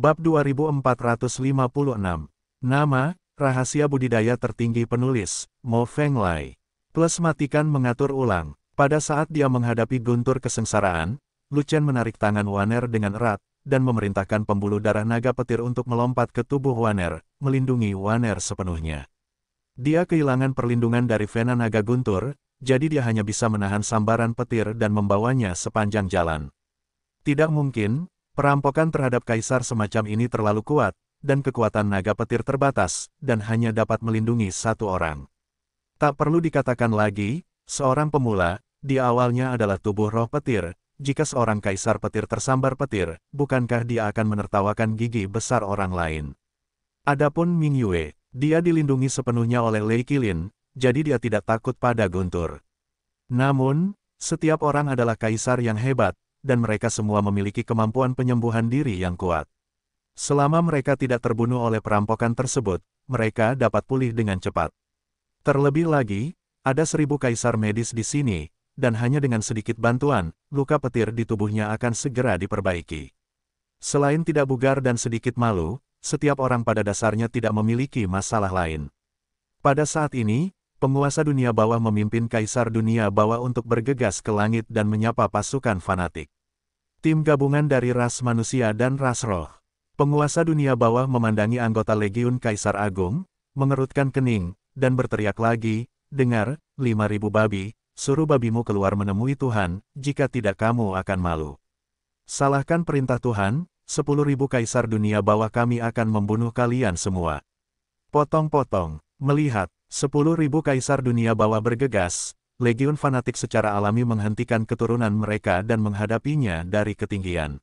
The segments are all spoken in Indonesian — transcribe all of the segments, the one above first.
Bab 2456. Nama, Rahasia Budidaya Tertinggi Penulis, Mo Feng Lai. Plus matikan mengatur ulang. Pada saat dia menghadapi guntur kesengsaraan, Lucian menarik tangan Waner dengan erat, dan memerintahkan pembuluh darah naga petir untuk melompat ke tubuh Waner, melindungi Waner sepenuhnya. Dia kehilangan perlindungan dari Vena Naga Guntur, jadi dia hanya bisa menahan sambaran petir dan membawanya sepanjang jalan. Tidak mungkin, Perampokan terhadap kaisar semacam ini terlalu kuat, dan kekuatan naga petir terbatas, dan hanya dapat melindungi satu orang. Tak perlu dikatakan lagi, seorang pemula, di awalnya adalah tubuh roh petir, jika seorang kaisar petir tersambar petir, bukankah dia akan menertawakan gigi besar orang lain? Adapun Ming Yue, dia dilindungi sepenuhnya oleh Lei Kilin, jadi dia tidak takut pada guntur. Namun, setiap orang adalah kaisar yang hebat, dan mereka semua memiliki kemampuan penyembuhan diri yang kuat. Selama mereka tidak terbunuh oleh perampokan tersebut, mereka dapat pulih dengan cepat. Terlebih lagi, ada seribu kaisar medis di sini, dan hanya dengan sedikit bantuan, luka petir di tubuhnya akan segera diperbaiki. Selain tidak bugar dan sedikit malu, setiap orang pada dasarnya tidak memiliki masalah lain. Pada saat ini, penguasa dunia bawah memimpin kaisar dunia bawah untuk bergegas ke langit dan menyapa pasukan fanatik. Tim gabungan dari ras manusia dan ras roh. Penguasa dunia bawah memandangi anggota legiun kaisar agung, mengerutkan kening, dan berteriak lagi, Dengar, lima ribu babi, suruh babimu keluar menemui Tuhan, jika tidak kamu akan malu. Salahkan perintah Tuhan, sepuluh ribu kaisar dunia bawah kami akan membunuh kalian semua. Potong-potong, melihat, Sepuluh ribu kaisar dunia bawah bergegas, Legion fanatik secara alami menghentikan keturunan mereka dan menghadapinya dari ketinggian.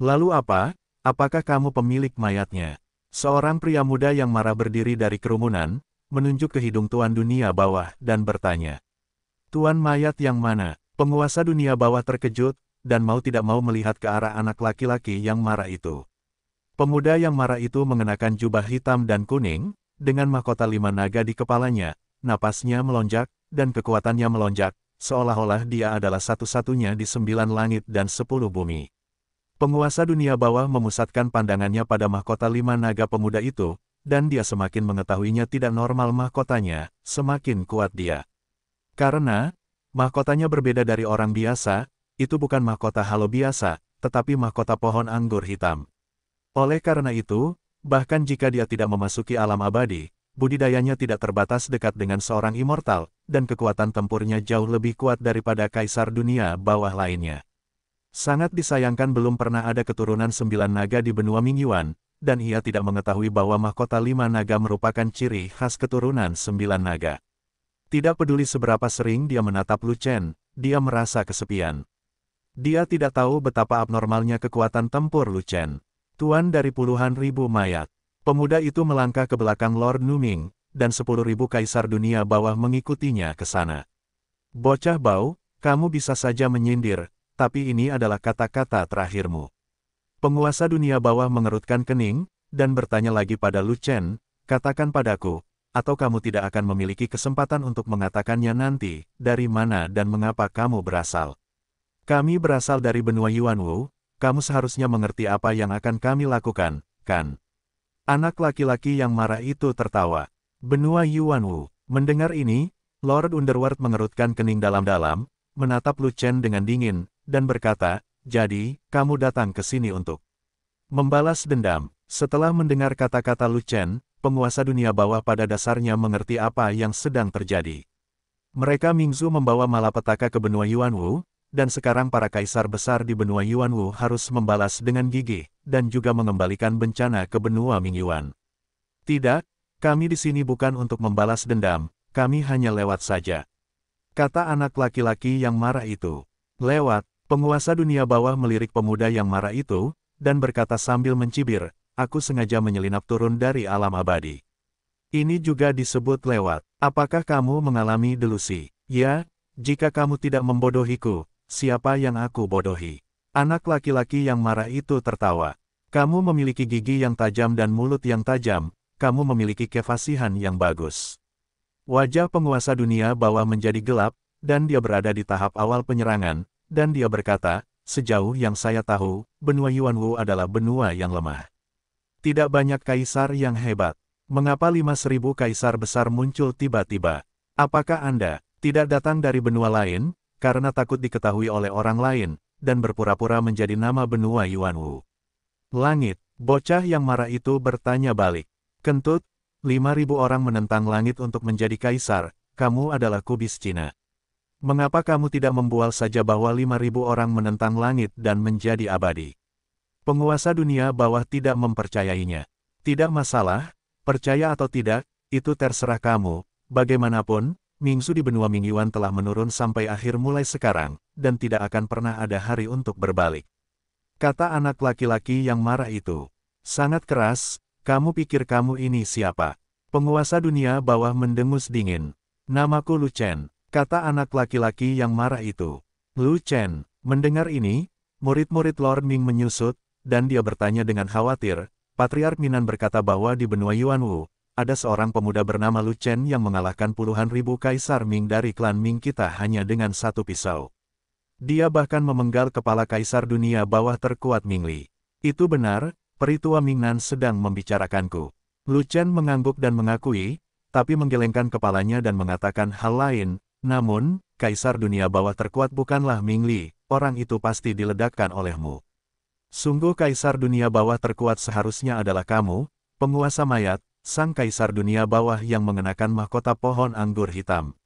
Lalu apa? Apakah kamu pemilik mayatnya? Seorang pria muda yang marah berdiri dari kerumunan, menunjuk ke hidung Tuan Dunia Bawah dan bertanya. Tuan mayat yang mana? Penguasa dunia bawah terkejut, dan mau tidak mau melihat ke arah anak laki-laki yang marah itu. Pemuda yang marah itu mengenakan jubah hitam dan kuning, dengan mahkota lima naga di kepalanya, napasnya melonjak, dan kekuatannya melonjak, seolah-olah dia adalah satu-satunya di sembilan langit dan sepuluh bumi. Penguasa dunia bawah memusatkan pandangannya pada mahkota lima naga pemuda itu, dan dia semakin mengetahuinya tidak normal mahkotanya, semakin kuat dia. Karena, mahkotanya berbeda dari orang biasa, itu bukan mahkota halo biasa, tetapi mahkota pohon anggur hitam. Oleh karena itu, Bahkan jika dia tidak memasuki alam abadi, budidayanya tidak terbatas dekat dengan seorang immortal, dan kekuatan tempurnya jauh lebih kuat daripada kaisar dunia bawah lainnya. Sangat disayangkan belum pernah ada keturunan sembilan naga di benua Mingyuan, dan ia tidak mengetahui bahwa mahkota lima naga merupakan ciri khas keturunan sembilan naga. Tidak peduli seberapa sering dia menatap Lu Chen, dia merasa kesepian. Dia tidak tahu betapa abnormalnya kekuatan tempur Lu Chen tuan dari puluhan ribu mayat. Pemuda itu melangkah ke belakang Lord Numing, dan sepuluh ribu kaisar dunia bawah mengikutinya ke sana. Bocah bau, kamu bisa saja menyindir, tapi ini adalah kata-kata terakhirmu. Penguasa dunia bawah mengerutkan kening, dan bertanya lagi pada Lu Chen, katakan padaku, atau kamu tidak akan memiliki kesempatan untuk mengatakannya nanti, dari mana dan mengapa kamu berasal. Kami berasal dari benua Yuanwu, kamu seharusnya mengerti apa yang akan kami lakukan, kan? Anak laki-laki yang marah itu tertawa. Benua Yuanwu. Mendengar ini, Lord Underworld mengerutkan kening dalam-dalam, menatap Lu Chen dengan dingin, dan berkata, jadi, kamu datang ke sini untuk membalas dendam. Setelah mendengar kata-kata Lu Chen, penguasa dunia bawah pada dasarnya mengerti apa yang sedang terjadi. Mereka Mingzu membawa malapetaka ke benua Yuanwu, dan sekarang para kaisar besar di benua Yuanwu harus membalas dengan gigih, dan juga mengembalikan bencana ke benua Mingyuan. Tidak, kami di sini bukan untuk membalas dendam, kami hanya lewat saja. Kata anak laki-laki yang marah itu. Lewat, penguasa dunia bawah melirik pemuda yang marah itu, dan berkata sambil mencibir, aku sengaja menyelinap turun dari alam abadi. Ini juga disebut lewat. Apakah kamu mengalami delusi? Ya, jika kamu tidak membodohiku, siapa yang aku bodohi? Anak laki-laki yang marah itu tertawa. Kamu memiliki gigi yang tajam dan mulut yang tajam, kamu memiliki kefasihan yang bagus. Wajah penguasa dunia bawah menjadi gelap, dan dia berada di tahap awal penyerangan, dan dia berkata, sejauh yang saya tahu, benua Yuanwu adalah benua yang lemah. Tidak banyak kaisar yang hebat. Mengapa lima seribu kaisar besar muncul tiba-tiba? Apakah Anda tidak datang dari benua lain? karena takut diketahui oleh orang lain, dan berpura-pura menjadi nama benua Yuanwu. Langit, bocah yang marah itu bertanya balik. Kentut, 5.000 orang menentang langit untuk menjadi kaisar, kamu adalah kubis Cina. Mengapa kamu tidak membual saja bahwa 5.000 orang menentang langit dan menjadi abadi? Penguasa dunia bawah tidak mempercayainya. Tidak masalah, percaya atau tidak, itu terserah kamu, bagaimanapun, Mingzu di benua Mingyuan telah menurun sampai akhir mulai sekarang, dan tidak akan pernah ada hari untuk berbalik. Kata anak laki-laki yang marah itu. Sangat keras, kamu pikir kamu ini siapa? Penguasa dunia bawah mendengus dingin. Namaku Lu Chen, kata anak laki-laki yang marah itu. Lu Chen, mendengar ini, murid-murid Lord Ming menyusut, dan dia bertanya dengan khawatir, Patriark Minan berkata bahwa di benua Yuanwu, ada seorang pemuda bernama Lu Chen yang mengalahkan puluhan ribu kaisar Ming dari klan Ming kita hanya dengan satu pisau. Dia bahkan memenggal kepala kaisar dunia bawah terkuat Ming Li. Itu benar, peritua Mingnan sedang membicarakanku. Lu Chen mengangguk dan mengakui, tapi menggelengkan kepalanya dan mengatakan hal lain, namun, kaisar dunia bawah terkuat bukanlah Ming Li, orang itu pasti diledakkan olehmu. Sungguh kaisar dunia bawah terkuat seharusnya adalah kamu, penguasa mayat, sang kaisar dunia bawah yang mengenakan mahkota pohon anggur hitam.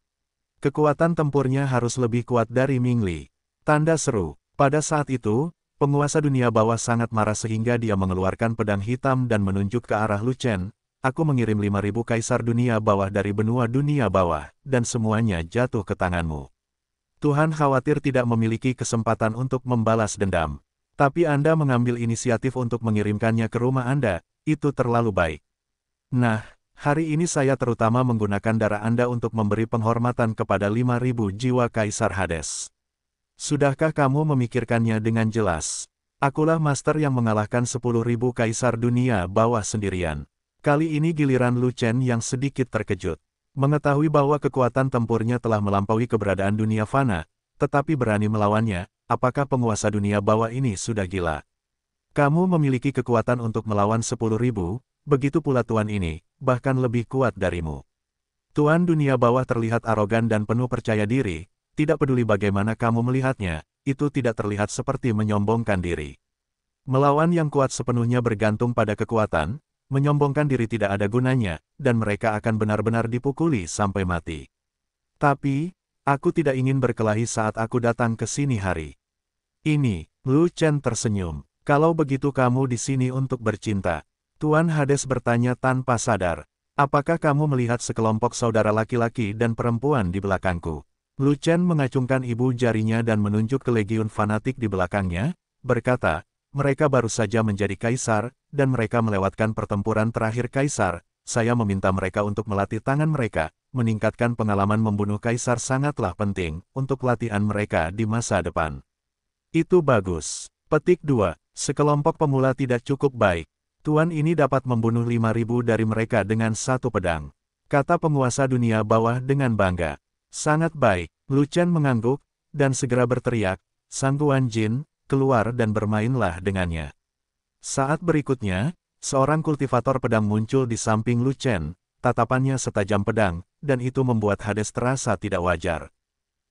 Kekuatan tempurnya harus lebih kuat dari Mingli. Tanda seru. Pada saat itu, penguasa dunia bawah sangat marah sehingga dia mengeluarkan pedang hitam dan menunjuk ke arah Lucen, aku mengirim 5.000 kaisar dunia bawah dari benua dunia bawah, dan semuanya jatuh ke tanganmu. Tuhan khawatir tidak memiliki kesempatan untuk membalas dendam. Tapi Anda mengambil inisiatif untuk mengirimkannya ke rumah Anda, itu terlalu baik. Nah, hari ini saya terutama menggunakan darah Anda untuk memberi penghormatan kepada 5.000 jiwa Kaisar Hades. Sudahkah kamu memikirkannya dengan jelas? Akulah master yang mengalahkan 10.000 kaisar dunia bawah sendirian. Kali ini giliran Lu Chen yang sedikit terkejut. Mengetahui bahwa kekuatan tempurnya telah melampaui keberadaan dunia fana, tetapi berani melawannya, apakah penguasa dunia bawah ini sudah gila? Kamu memiliki kekuatan untuk melawan 10.000, begitu pula tuan ini, bahkan lebih kuat darimu. Tuan dunia bawah terlihat arogan dan penuh percaya diri, tidak peduli bagaimana kamu melihatnya, itu tidak terlihat seperti menyombongkan diri. Melawan yang kuat sepenuhnya bergantung pada kekuatan, menyombongkan diri tidak ada gunanya, dan mereka akan benar-benar dipukuli sampai mati. Tapi, aku tidak ingin berkelahi saat aku datang ke sini hari. Ini, Lu Chen tersenyum. Kalau begitu kamu di sini untuk bercinta, Tuan Hades bertanya tanpa sadar, apakah kamu melihat sekelompok saudara laki-laki dan perempuan di belakangku? Lucian mengacungkan ibu jarinya dan menunjuk ke legiun fanatik di belakangnya, berkata, mereka baru saja menjadi kaisar, dan mereka melewatkan pertempuran terakhir kaisar, saya meminta mereka untuk melatih tangan mereka, meningkatkan pengalaman membunuh kaisar sangatlah penting, untuk latihan mereka di masa depan. Itu bagus. Petik 2. Sekelompok pemula tidak cukup baik. Tuan ini dapat membunuh 5.000 dari mereka dengan satu pedang. Kata penguasa dunia bawah dengan bangga. Sangat baik. Lucian mengangguk, dan segera berteriak, Sang Tuan Jin, keluar dan bermainlah dengannya. Saat berikutnya, seorang kultivator pedang muncul di samping Lucian, tatapannya setajam pedang, dan itu membuat Hades terasa tidak wajar.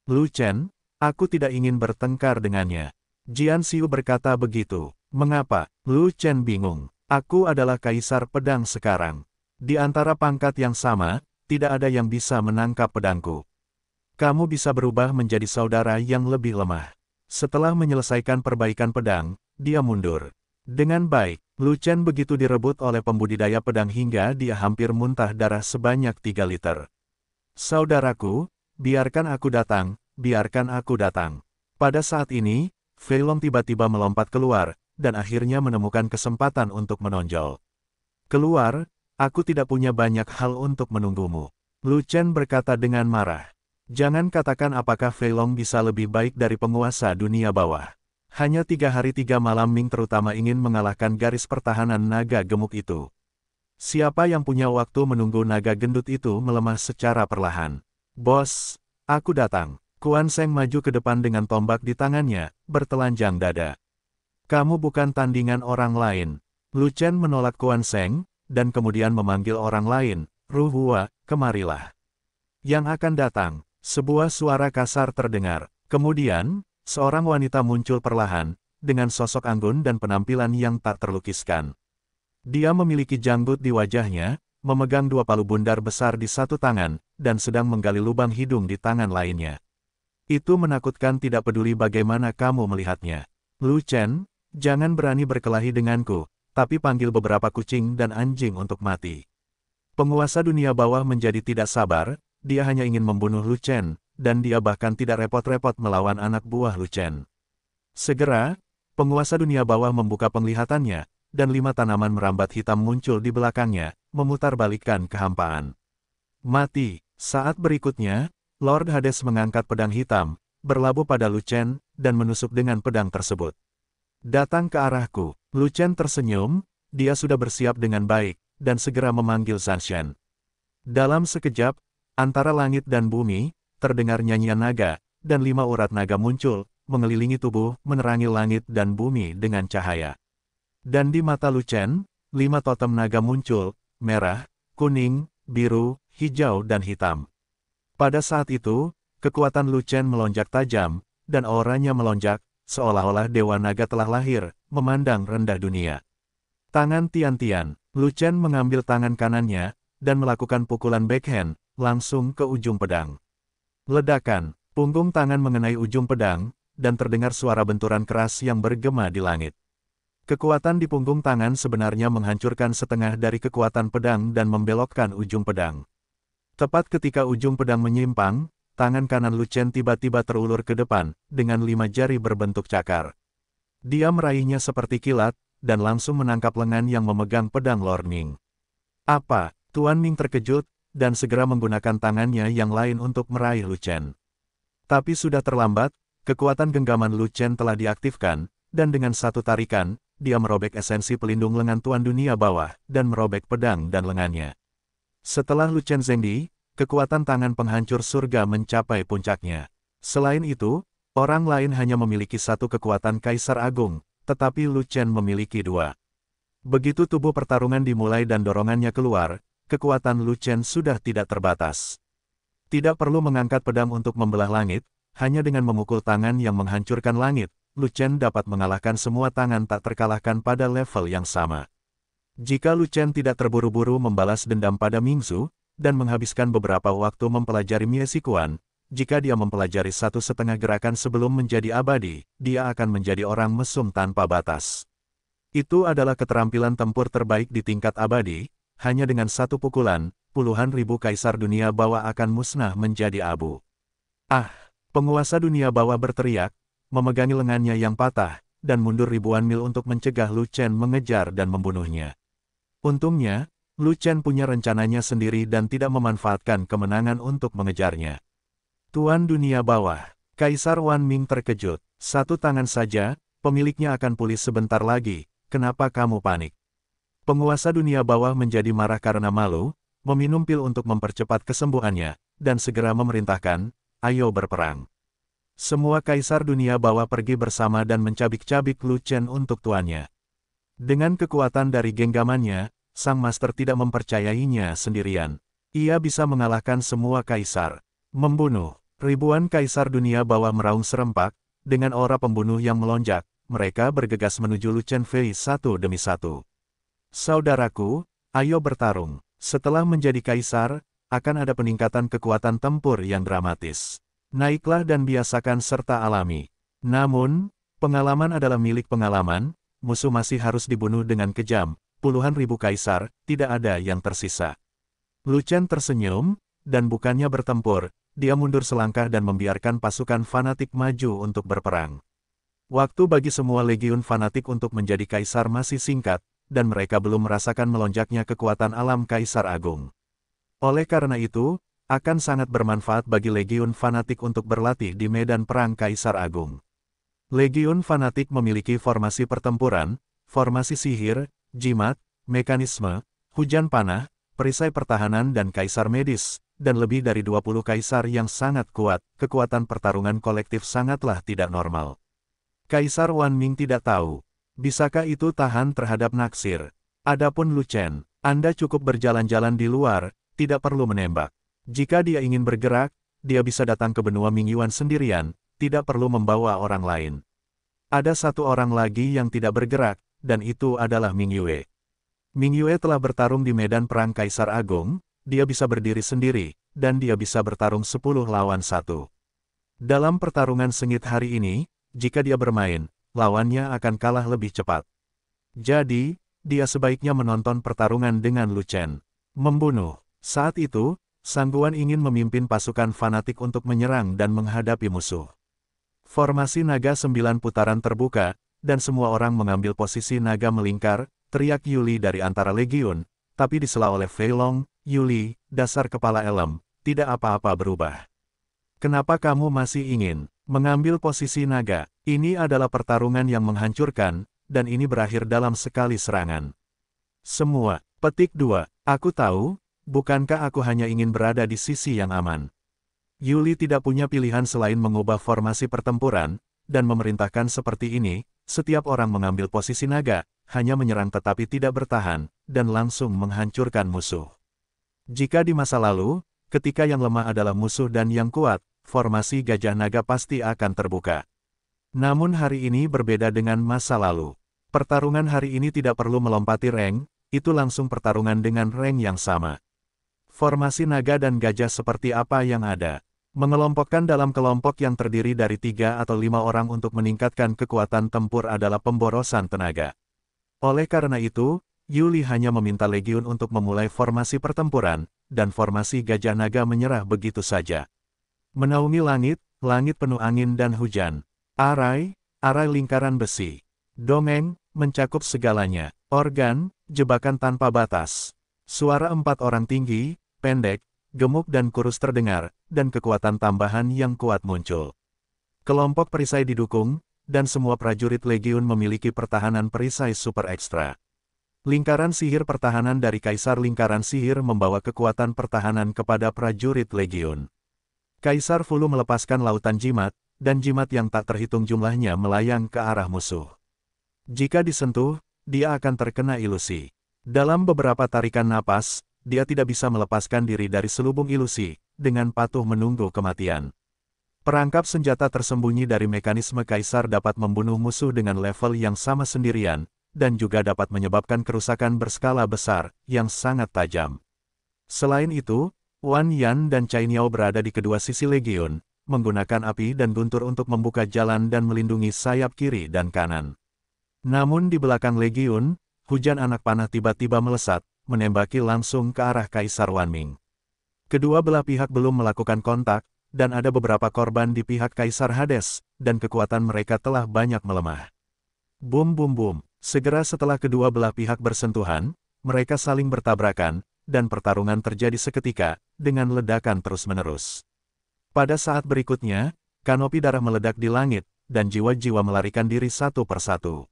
Lucian, aku tidak ingin bertengkar dengannya. Jian Xiu berkata begitu. Mengapa? Lu Chen bingung. Aku adalah kaisar pedang sekarang. Di antara pangkat yang sama, tidak ada yang bisa menangkap pedangku. Kamu bisa berubah menjadi saudara yang lebih lemah. Setelah menyelesaikan perbaikan pedang, dia mundur. Dengan baik, Lucian begitu direbut oleh pembudidaya pedang hingga dia hampir muntah darah sebanyak 3 liter. Saudaraku, biarkan aku datang, biarkan aku datang. Pada saat ini, Velom tiba-tiba melompat keluar, dan akhirnya menemukan kesempatan untuk menonjol. Keluar, aku tidak punya banyak hal untuk menunggumu. Lu Chen berkata dengan marah. Jangan katakan apakah Feilong bisa lebih baik dari penguasa dunia bawah. Hanya tiga hari tiga malam Ming terutama ingin mengalahkan garis pertahanan naga gemuk itu. Siapa yang punya waktu menunggu naga gendut itu melemah secara perlahan. Bos, aku datang. Kuan Seng maju ke depan dengan tombak di tangannya, bertelanjang dada. Kamu bukan tandingan orang lain. Lu Chen menolak Kuan Seng, dan kemudian memanggil orang lain, Ru Hua, kemarilah. Yang akan datang, sebuah suara kasar terdengar. Kemudian, seorang wanita muncul perlahan, dengan sosok anggun dan penampilan yang tak terlukiskan. Dia memiliki janggut di wajahnya, memegang dua palu bundar besar di satu tangan, dan sedang menggali lubang hidung di tangan lainnya. Itu menakutkan tidak peduli bagaimana kamu melihatnya. Lu Chen, Jangan berani berkelahi denganku, tapi panggil beberapa kucing dan anjing untuk mati. Penguasa dunia bawah menjadi tidak sabar, dia hanya ingin membunuh Lucen, dan dia bahkan tidak repot-repot melawan anak buah Lucen. Segera, penguasa dunia bawah membuka penglihatannya, dan lima tanaman merambat hitam muncul di belakangnya, memutarbalikkan kehampaan. Mati. Saat berikutnya, Lord Hades mengangkat pedang hitam, berlabuh pada Lucen, dan menusuk dengan pedang tersebut. Datang ke arahku. Lucen tersenyum, dia sudah bersiap dengan baik, dan segera memanggil Zanshan. Dalam sekejap, antara langit dan bumi, terdengar nyanyian naga, dan lima urat naga muncul, mengelilingi tubuh, menerangi langit dan bumi dengan cahaya. Dan di mata Lucen, lima totem naga muncul, merah, kuning, biru, hijau dan hitam. Pada saat itu, kekuatan Lucen melonjak tajam, dan auranya melonjak, seolah-olah Dewa Naga telah lahir, memandang rendah dunia. Tangan Tian-Tian, Lu Chen mengambil tangan kanannya, dan melakukan pukulan backhand, langsung ke ujung pedang. Ledakan, punggung tangan mengenai ujung pedang, dan terdengar suara benturan keras yang bergema di langit. Kekuatan di punggung tangan sebenarnya menghancurkan setengah dari kekuatan pedang dan membelokkan ujung pedang. Tepat ketika ujung pedang menyimpang, tangan kanan Lucen tiba-tiba terulur ke depan, dengan lima jari berbentuk cakar. Dia meraihnya seperti kilat, dan langsung menangkap lengan yang memegang pedang Lord Ning. Apa? Tuan Ning terkejut, dan segera menggunakan tangannya yang lain untuk meraih Lucen. Tapi sudah terlambat, kekuatan genggaman Lucen telah diaktifkan, dan dengan satu tarikan, dia merobek esensi pelindung lengan Tuan Dunia bawah, dan merobek pedang dan lengannya. Setelah Lucen Zengdi, kekuatan tangan penghancur surga mencapai puncaknya. Selain itu, orang lain hanya memiliki satu kekuatan Kaisar Agung, tetapi Lu Chen memiliki dua. Begitu tubuh pertarungan dimulai dan dorongannya keluar, kekuatan Lu Chen sudah tidak terbatas. Tidak perlu mengangkat pedang untuk membelah langit, hanya dengan memukul tangan yang menghancurkan langit, Lu Chen dapat mengalahkan semua tangan tak terkalahkan pada level yang sama. Jika Lu Chen tidak terburu-buru membalas dendam pada Mingzu, dan menghabiskan beberapa waktu mempelajari Mie jika dia mempelajari satu setengah gerakan sebelum menjadi abadi, dia akan menjadi orang mesum tanpa batas. Itu adalah keterampilan tempur terbaik di tingkat abadi, hanya dengan satu pukulan, puluhan ribu kaisar dunia bawah akan musnah menjadi abu. Ah, penguasa dunia bawah berteriak, memegangi lengannya yang patah, dan mundur ribuan mil untuk mencegah Lu Chen mengejar dan membunuhnya. Untungnya, Lu Chen punya rencananya sendiri dan tidak memanfaatkan kemenangan untuk mengejarnya. Tuan dunia bawah, Kaisar Wan Ming terkejut. Satu tangan saja, pemiliknya akan pulih sebentar lagi, kenapa kamu panik? Penguasa dunia bawah menjadi marah karena malu, meminum pil untuk mempercepat kesembuhannya, dan segera memerintahkan, ayo berperang. Semua kaisar dunia bawah pergi bersama dan mencabik-cabik Lu Chen untuk tuannya. Dengan kekuatan dari genggamannya, sang master tidak mempercayainya sendirian. Ia bisa mengalahkan semua kaisar, membunuh ribuan kaisar dunia bawah meraung serempak, dengan aura pembunuh yang melonjak, mereka bergegas menuju Luchen Fei satu demi satu. Saudaraku, ayo bertarung. Setelah menjadi kaisar, akan ada peningkatan kekuatan tempur yang dramatis. Naiklah dan biasakan serta alami. Namun, pengalaman adalah milik pengalaman, musuh masih harus dibunuh dengan kejam, puluhan ribu kaisar, tidak ada yang tersisa. Lucen tersenyum, dan bukannya bertempur, dia mundur selangkah dan membiarkan pasukan fanatik maju untuk berperang. Waktu bagi semua legiun fanatik untuk menjadi kaisar masih singkat, dan mereka belum merasakan melonjaknya kekuatan alam kaisar agung. Oleh karena itu, akan sangat bermanfaat bagi legiun fanatik untuk berlatih di medan perang kaisar agung. Legiun fanatik memiliki formasi pertempuran, formasi sihir, jimat, mekanisme, hujan panah, perisai pertahanan dan kaisar medis, dan lebih dari 20 kaisar yang sangat kuat, kekuatan pertarungan kolektif sangatlah tidak normal. Kaisar Wan Ming tidak tahu, bisakah itu tahan terhadap naksir. Adapun Lu Chen, Anda cukup berjalan-jalan di luar, tidak perlu menembak. Jika dia ingin bergerak, dia bisa datang ke benua Ming Yuan sendirian, tidak perlu membawa orang lain. Ada satu orang lagi yang tidak bergerak, dan itu adalah Ming Yue. Ming Yue telah bertarung di medan perang Kaisar Agung, dia bisa berdiri sendiri, dan dia bisa bertarung 10 lawan satu. Dalam pertarungan sengit hari ini, jika dia bermain, lawannya akan kalah lebih cepat. Jadi, dia sebaiknya menonton pertarungan dengan Lu Chen. Membunuh. Saat itu, Sangguan ingin memimpin pasukan fanatik untuk menyerang dan menghadapi musuh. Formasi naga sembilan putaran terbuka, dan semua orang mengambil posisi naga melingkar, teriak Yuli dari antara legiun, tapi disela oleh Feilong, Yuli, dasar kepala elem, tidak apa-apa berubah. Kenapa kamu masih ingin mengambil posisi naga? Ini adalah pertarungan yang menghancurkan, dan ini berakhir dalam sekali serangan. Semua, petik dua, aku tahu, bukankah aku hanya ingin berada di sisi yang aman? Yuli tidak punya pilihan selain mengubah formasi pertempuran, dan memerintahkan seperti ini, setiap orang mengambil posisi naga, hanya menyerang tetapi tidak bertahan, dan langsung menghancurkan musuh. Jika di masa lalu, ketika yang lemah adalah musuh dan yang kuat, formasi gajah naga pasti akan terbuka. Namun hari ini berbeda dengan masa lalu. Pertarungan hari ini tidak perlu melompati rank, itu langsung pertarungan dengan rank yang sama. Formasi naga dan gajah seperti apa yang ada. Mengelompokkan dalam kelompok yang terdiri dari tiga atau lima orang untuk meningkatkan kekuatan tempur adalah pemborosan tenaga. Oleh karena itu, Yuli hanya meminta legiun untuk memulai formasi pertempuran, dan formasi gajah naga menyerah begitu saja. Menaungi langit, langit penuh angin dan hujan. Arai, arai lingkaran besi. Dongeng, mencakup segalanya. Organ, jebakan tanpa batas. Suara empat orang tinggi, pendek, gemuk dan kurus terdengar, dan kekuatan tambahan yang kuat muncul. Kelompok perisai didukung, dan semua prajurit legiun memiliki pertahanan perisai super ekstra. Lingkaran sihir pertahanan dari Kaisar Lingkaran Sihir membawa kekuatan pertahanan kepada prajurit legiun. Kaisar Fulu melepaskan lautan jimat, dan jimat yang tak terhitung jumlahnya melayang ke arah musuh. Jika disentuh, dia akan terkena ilusi. Dalam beberapa tarikan napas, dia tidak bisa melepaskan diri dari selubung ilusi, dengan patuh menunggu kematian. Perangkap senjata tersembunyi dari mekanisme kaisar dapat membunuh musuh dengan level yang sama sendirian, dan juga dapat menyebabkan kerusakan berskala besar, yang sangat tajam. Selain itu, Wan Yan dan Cai Niao berada di kedua sisi legiun, menggunakan api dan guntur untuk membuka jalan dan melindungi sayap kiri dan kanan. Namun di belakang legiun, hujan anak panah tiba-tiba melesat, menembaki langsung ke arah Kaisar Wanming. Kedua belah pihak belum melakukan kontak, dan ada beberapa korban di pihak Kaisar Hades, dan kekuatan mereka telah banyak melemah. Bum bum bum, segera setelah kedua belah pihak bersentuhan, mereka saling bertabrakan, dan pertarungan terjadi seketika, dengan ledakan terus-menerus. Pada saat berikutnya, kanopi darah meledak di langit, dan jiwa-jiwa melarikan diri satu persatu.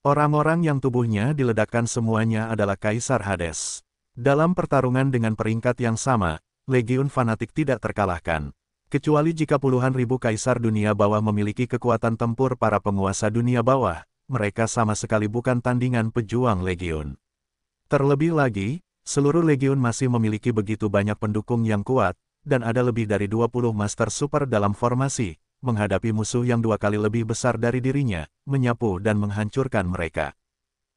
Orang-orang yang tubuhnya diledakkan semuanya adalah Kaisar Hades. Dalam pertarungan dengan peringkat yang sama, legiun fanatik tidak terkalahkan. Kecuali jika puluhan ribu kaisar dunia bawah memiliki kekuatan tempur para penguasa dunia bawah, mereka sama sekali bukan tandingan pejuang legiun. Terlebih lagi, seluruh legiun masih memiliki begitu banyak pendukung yang kuat, dan ada lebih dari 20 master super dalam formasi, menghadapi musuh yang dua kali lebih besar dari dirinya, menyapu dan menghancurkan mereka.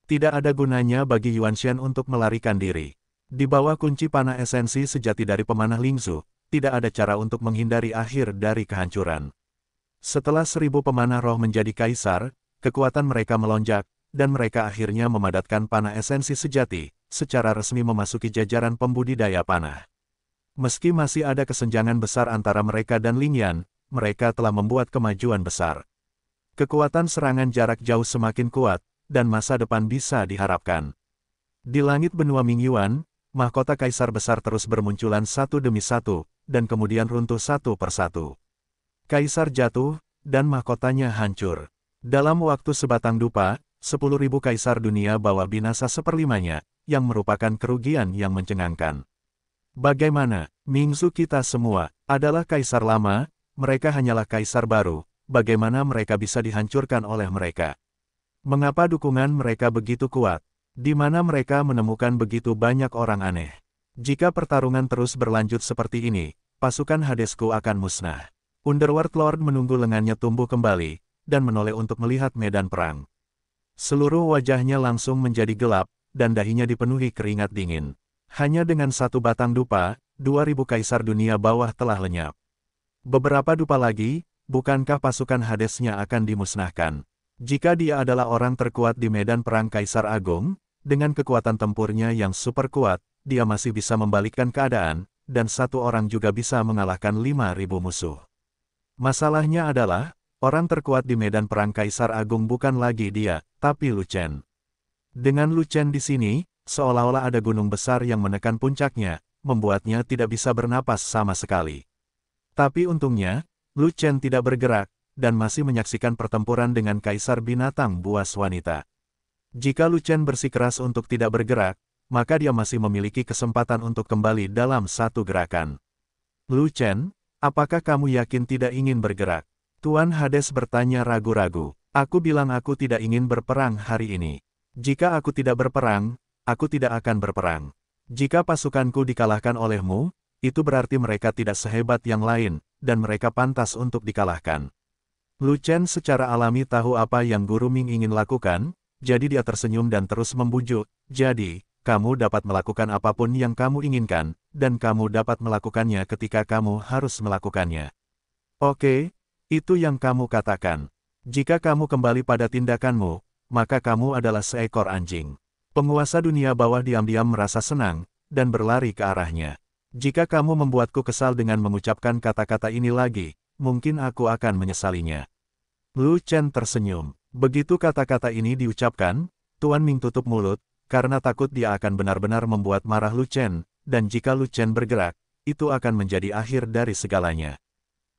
Tidak ada gunanya bagi Yuan Shen untuk melarikan diri. Di bawah kunci panah esensi sejati dari pemanah Lingzu, tidak ada cara untuk menghindari akhir dari kehancuran. Setelah seribu pemanah roh menjadi kaisar, kekuatan mereka melonjak, dan mereka akhirnya memadatkan panah esensi sejati, secara resmi memasuki jajaran pembudidaya panah. Meski masih ada kesenjangan besar antara mereka dan Lingyan, mereka telah membuat kemajuan besar. Kekuatan serangan jarak jauh semakin kuat, dan masa depan bisa diharapkan. Di langit benua Mingyuan, mahkota kaisar besar terus bermunculan satu demi satu, dan kemudian runtuh satu persatu. Kaisar jatuh, dan mahkotanya hancur. Dalam waktu sebatang dupa, 10.000 kaisar dunia bawa binasa seperlimanya, yang merupakan kerugian yang mencengangkan. Bagaimana, Mingzu kita semua, adalah kaisar lama, mereka hanyalah kaisar baru, bagaimana mereka bisa dihancurkan oleh mereka? Mengapa dukungan mereka begitu kuat? Di mana mereka menemukan begitu banyak orang aneh? Jika pertarungan terus berlanjut seperti ini, pasukan Hadesku akan musnah. Underworld Lord menunggu lengannya tumbuh kembali, dan menoleh untuk melihat medan perang. Seluruh wajahnya langsung menjadi gelap, dan dahinya dipenuhi keringat dingin. Hanya dengan satu batang dupa, 2000 kaisar dunia bawah telah lenyap. Beberapa dupa lagi, bukankah pasukan Hadesnya akan dimusnahkan? Jika dia adalah orang terkuat di medan perang Kaisar Agung, dengan kekuatan tempurnya yang super kuat, dia masih bisa membalikkan keadaan, dan satu orang juga bisa mengalahkan 5.000 musuh. Masalahnya adalah, orang terkuat di medan perang Kaisar Agung bukan lagi dia, tapi Lucen. Dengan Lucen di sini, seolah-olah ada gunung besar yang menekan puncaknya, membuatnya tidak bisa bernapas sama sekali. Tapi untungnya, Lu Chen tidak bergerak, dan masih menyaksikan pertempuran dengan Kaisar Binatang Buas Wanita. Jika Lu Chen bersikeras untuk tidak bergerak, maka dia masih memiliki kesempatan untuk kembali dalam satu gerakan. Lu Chen, apakah kamu yakin tidak ingin bergerak? Tuan Hades bertanya ragu-ragu. Aku bilang aku tidak ingin berperang hari ini. Jika aku tidak berperang, aku tidak akan berperang. Jika pasukanku dikalahkan olehmu, itu berarti mereka tidak sehebat yang lain, dan mereka pantas untuk dikalahkan. Lu Chen secara alami tahu apa yang Guru Ming ingin lakukan, jadi dia tersenyum dan terus membujuk, jadi, kamu dapat melakukan apapun yang kamu inginkan, dan kamu dapat melakukannya ketika kamu harus melakukannya. Oke, itu yang kamu katakan. Jika kamu kembali pada tindakanmu, maka kamu adalah seekor anjing. Penguasa dunia bawah diam-diam merasa senang, dan berlari ke arahnya. Jika kamu membuatku kesal dengan mengucapkan kata-kata ini lagi, mungkin aku akan menyesalinya. Lu Chen tersenyum. Begitu kata-kata ini diucapkan, Tuan Ming tutup mulut, karena takut dia akan benar-benar membuat marah Lu Chen, dan jika Lu Chen bergerak, itu akan menjadi akhir dari segalanya.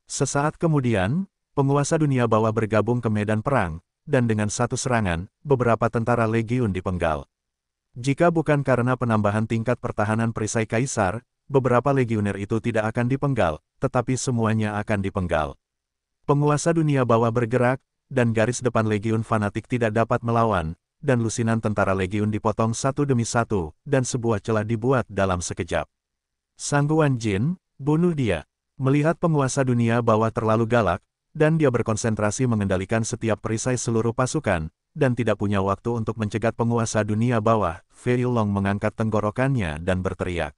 Sesaat kemudian, penguasa dunia bawah bergabung ke medan perang, dan dengan satu serangan, beberapa tentara legiun dipenggal. Jika bukan karena penambahan tingkat pertahanan perisai kaisar, beberapa legioner itu tidak akan dipenggal, tetapi semuanya akan dipenggal. Penguasa dunia bawah bergerak, dan garis depan legiun fanatik tidak dapat melawan, dan lusinan tentara legiun dipotong satu demi satu, dan sebuah celah dibuat dalam sekejap. Sangguan Jin, bunuh dia. Melihat penguasa dunia bawah terlalu galak, dan dia berkonsentrasi mengendalikan setiap perisai seluruh pasukan, dan tidak punya waktu untuk mencegat penguasa dunia bawah, Fei Long mengangkat tenggorokannya dan berteriak.